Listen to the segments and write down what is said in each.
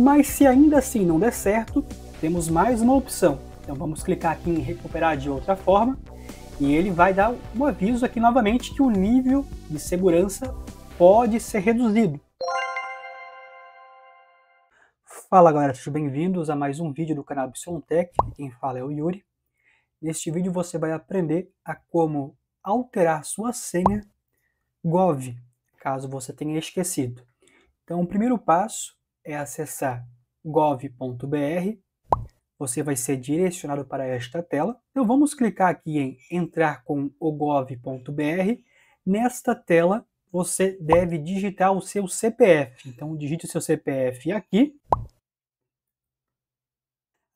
Mas se ainda assim não der certo, temos mais uma opção. Então vamos clicar aqui em recuperar de outra forma e ele vai dar um aviso aqui novamente que o nível de segurança pode ser reduzido. Fala galera, sejam bem-vindos a mais um vídeo do canal Bison Tech. Quem fala é o Yuri. Neste vídeo você vai aprender a como alterar sua senha GOV, caso você tenha esquecido. Então, o primeiro passo é acessar gov.br. Você vai ser direcionado para esta tela. Então vamos clicar aqui em entrar com o gov.br. Nesta tela você deve digitar o seu CPF. Então digite o seu CPF aqui.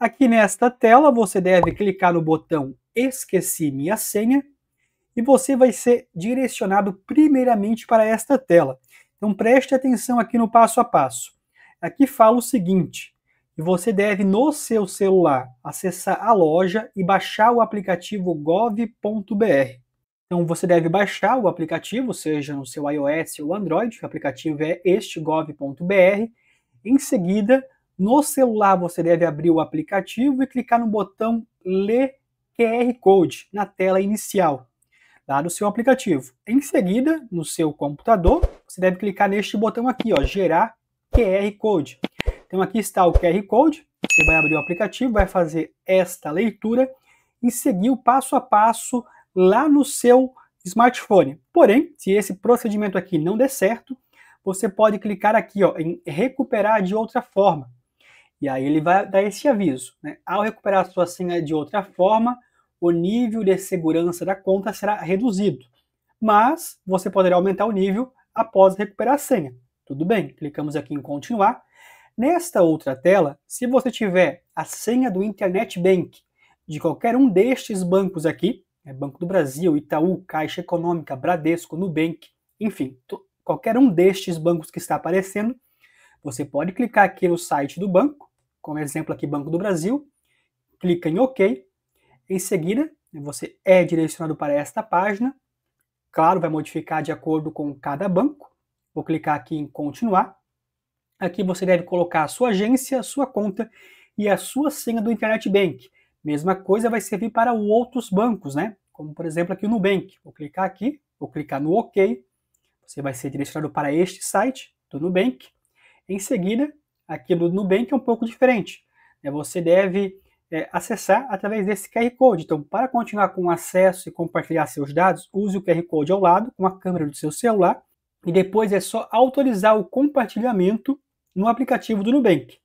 Aqui nesta tela, você deve clicar no botão Esqueci minha senha e você vai ser direcionado primeiramente para esta tela. Então preste atenção aqui no passo a passo. Aqui fala o seguinte: você deve no seu celular acessar a loja e baixar o aplicativo gov.br. Então você deve baixar o aplicativo, seja no seu iOS ou Android, o aplicativo é este gov.br. Em seguida, no celular você deve abrir o aplicativo e clicar no botão ler QR Code na tela inicial lá do seu aplicativo. Em seguida, no seu computador, você deve clicar neste botão aqui, ó, gerar QR Code. Então aqui está o QR Code, você vai abrir o aplicativo, vai fazer esta leitura e seguir o passo a passo lá no seu smartphone. Porém, se esse procedimento aqui não der certo, você pode clicar aqui ó, em recuperar de outra forma. E aí ele vai dar esse aviso. Né? Ao recuperar a sua senha de outra forma, o nível de segurança da conta será reduzido. Mas você poderá aumentar o nível após recuperar a senha. Tudo bem, clicamos aqui em continuar. Nesta outra tela, se você tiver a senha do Internet Bank de qualquer um destes bancos aqui, é Banco do Brasil, Itaú, Caixa Econômica, Bradesco, Nubank, enfim, qualquer um destes bancos que está aparecendo, você pode clicar aqui no site do banco, como exemplo aqui Banco do Brasil, clica em OK, em seguida você é direcionado para esta página, claro, vai modificar de acordo com cada banco, Vou clicar aqui em continuar. Aqui você deve colocar a sua agência, a sua conta e a sua senha do Internet Bank. Mesma coisa vai servir para outros bancos, né? Como por exemplo aqui o Nubank. Vou clicar aqui, vou clicar no OK. Você vai ser direcionado para este site do Nubank. Em seguida, aqui no Nubank é um pouco diferente. Né? Você deve é, acessar através desse QR Code. Então, para continuar com o acesso e compartilhar seus dados, use o QR Code ao lado, com a câmera do seu celular, e depois é só autorizar o compartilhamento no aplicativo do Nubank.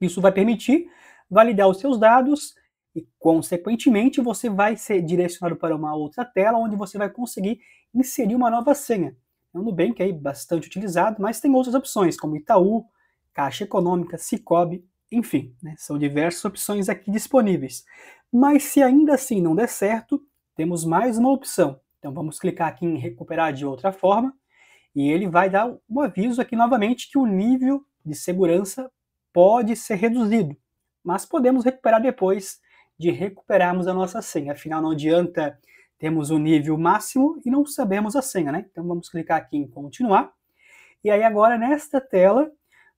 Isso vai permitir validar os seus dados e, consequentemente, você vai ser direcionado para uma outra tela onde você vai conseguir inserir uma nova senha. É um Nubank é bastante utilizado, mas tem outras opções, como Itaú, Caixa Econômica, Cicobi, enfim, né, são diversas opções aqui disponíveis. Mas se ainda assim não der certo, temos mais uma opção, então vamos clicar aqui em recuperar de outra forma e ele vai dar um aviso aqui novamente que o nível de segurança pode ser reduzido, mas podemos recuperar depois de recuperarmos a nossa senha. Afinal, não adianta termos o um nível máximo e não sabemos a senha, né? Então vamos clicar aqui em continuar. E aí agora nesta tela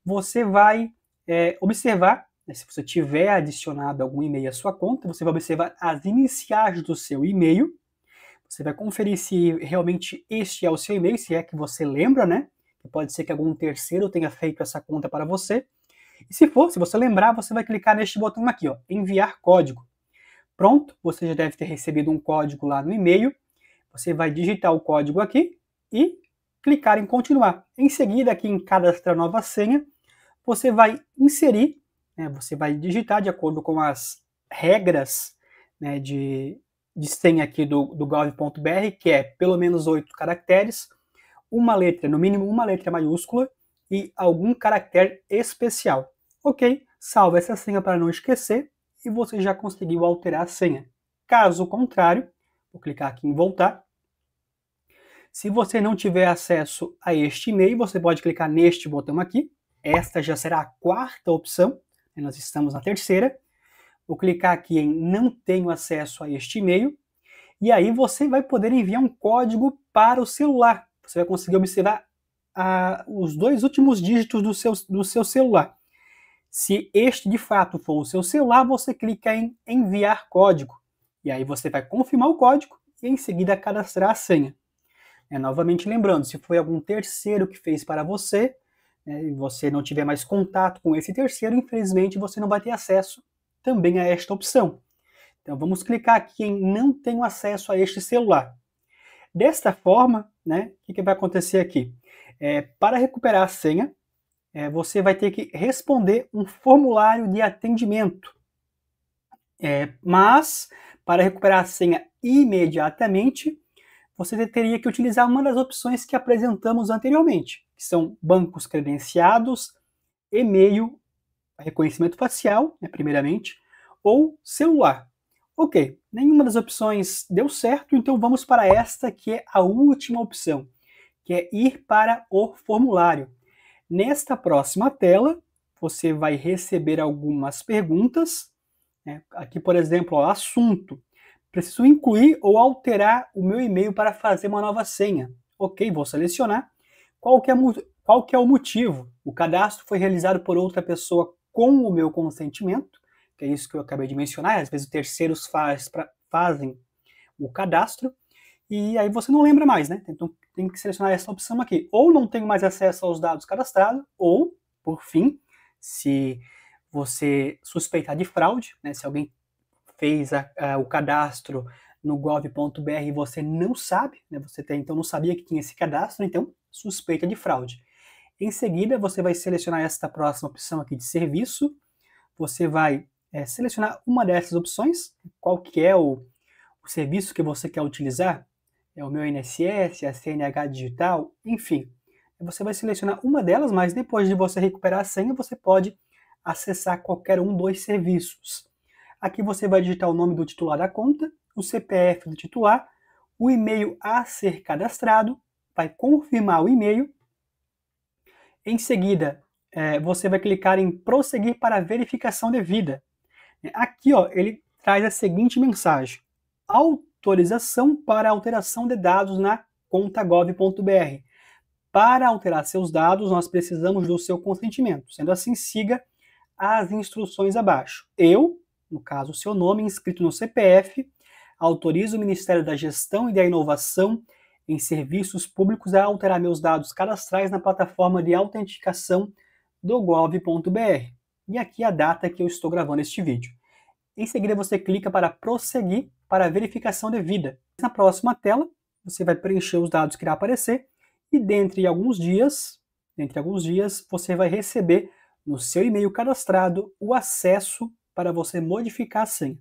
você vai é, observar, né, se você tiver adicionado algum e-mail à sua conta, você vai observar as iniciais do seu e-mail você vai conferir se realmente este é o seu e-mail, se é que você lembra, né? Pode ser que algum terceiro tenha feito essa conta para você. E se for, se você lembrar, você vai clicar neste botão aqui, ó, enviar código. Pronto, você já deve ter recebido um código lá no e-mail. Você vai digitar o código aqui e clicar em continuar. Em seguida, aqui em cadastrar nova senha, você vai inserir, né, você vai digitar de acordo com as regras né, de, de senha aqui do, do gov.br, que é pelo menos oito caracteres, uma letra, no mínimo uma letra maiúscula e algum caractere especial. Ok, salva essa senha para não esquecer e você já conseguiu alterar a senha. Caso contrário, vou clicar aqui em voltar. Se você não tiver acesso a este e-mail, você pode clicar neste botão aqui. Esta já será a quarta opção, nós estamos na terceira. Vou clicar aqui em não tenho acesso a este e-mail e aí você vai poder enviar um código para o celular. Você vai conseguir observar a, os dois últimos dígitos do seu, do seu celular. Se este de fato for o seu celular, você clica em enviar código. E aí você vai confirmar o código e em seguida cadastrar a senha. É, novamente lembrando, se foi algum terceiro que fez para você, né, e você não tiver mais contato com esse terceiro, infelizmente você não vai ter acesso também a esta opção. Então vamos clicar aqui em não tenho acesso a este celular. Desta forma, né, o que, que, vai acontecer aqui? É, para recuperar a senha, é, você vai ter que responder um formulário de atendimento. É, mas, para recuperar a senha imediatamente, você teria que utilizar uma das opções que apresentamos anteriormente, que são bancos credenciados, e-mail reconhecimento facial, né, primeiramente, ou celular. Ok, nenhuma das opções deu certo, então vamos para esta que é a última opção, que é ir para o formulário. Nesta próxima tela, você vai receber algumas perguntas. Né? Aqui, por exemplo, ó, assunto. Preciso incluir ou alterar o meu e-mail para fazer uma nova senha. Ok, vou selecionar. Qual que é, qual que é o motivo? O cadastro foi realizado por outra pessoa com o meu consentimento, que é isso que eu acabei de mencionar, às vezes terceiros faz pra, fazem o cadastro, e aí você não lembra mais, né? Então tem que selecionar essa opção aqui. Ou não tenho mais acesso aos dados cadastrados, ou, por fim, se você suspeitar de fraude, né? Se alguém fez a, a, o cadastro no gov.br e você não sabe, né? Você tem, então não sabia que tinha esse cadastro, então suspeita de fraude. Em seguida, você vai selecionar esta próxima opção aqui de serviço. Você vai é, selecionar uma dessas opções, qual que é o, o serviço que você quer utilizar, é o meu INSS, é a CNH digital, enfim. Você vai selecionar uma delas, mas depois de você recuperar a senha, você pode acessar qualquer um dos serviços. Aqui você vai digitar o nome do titular da conta, o CPF do titular, o e-mail a ser cadastrado, vai confirmar o e-mail em seguida, é, você vai clicar em prosseguir para verificação devida. É, aqui, ó, ele traz a seguinte mensagem: autorização para alteração de dados na gov.br. Para alterar seus dados, nós precisamos do seu consentimento. Sendo assim, siga as instruções abaixo. Eu, no caso, seu nome inscrito no CPF, autorizo o Ministério da Gestão e da Inovação em serviços públicos a alterar meus dados cadastrais na plataforma de autenticação do gov.br. E aqui a data que eu estou gravando este vídeo. Em seguida, você clica para prosseguir para a verificação devida. Na próxima tela, você vai preencher os dados que irá aparecer e dentre alguns dias, dentre alguns dias, você vai receber no seu e-mail cadastrado o acesso para você modificar a senha.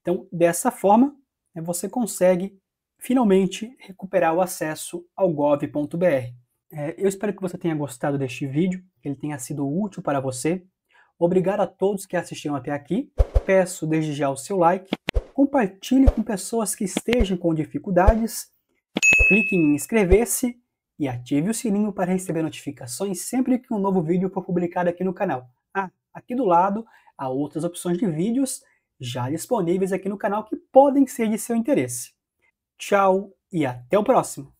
Então, dessa forma, né, você consegue finalmente recuperar o acesso ao gov.br. É, eu espero que você tenha gostado deste vídeo, que ele tenha sido útil para você. Obrigado a todos que assistiram até aqui. Peço desde já o seu like. Compartilhe com pessoas que estejam com dificuldades. Clique em inscrever-se e ative o sininho para receber notificações sempre que um novo vídeo for publicado aqui no canal. Ah, aqui do lado há outras opções de vídeos já disponíveis aqui no canal que podem ser de seu interesse. Tchau e até o próximo!